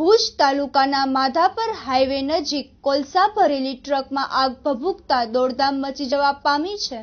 ભુજ તાલુકાના માધાપર હાઈવે નજીક કોલસા ભરેલી ટ્રકમાં આગ ભભૂકતા દોડધામ મચી જવા પામી છે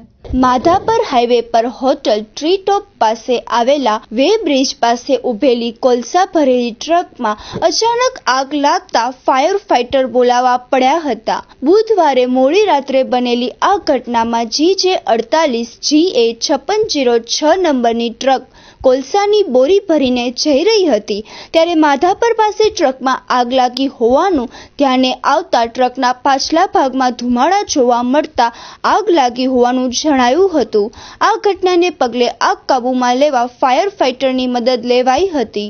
માધાપર હાઈવે પર હોટલ ટ્રી ટોપ પાસે આવેલા વે બ્રિજ પાસે ઉભેલી કોલસા ભરેલી ટ્રકમાં અચાનક આગ લાગતા ફાયર ફાઈટર બોલાવા પડ્યા હતા બુધવારે મોડી રાત્રે બનેલી આ ઘટનામાં જી જે અડતાલીસ જી એ છપ્પન જીરો છ નંબરની ટ્રક કોલસાની બોરી ભરીને જઈ રહી હતી ત્યારે માધાપર પાસે ટ્રકમાં આગ લાગી હોવાનું ધ્યાને આવતા ટ્રકના પાછલા ભાગમાં ધુમાડા જોવા મળતા આગ લાગી હોવાનું જણાયું હતું આ ઘટનાને પગલે આગ કાબૂમાં લેવા ફાયર ફાઇટરની મદદ લેવાઈ હતી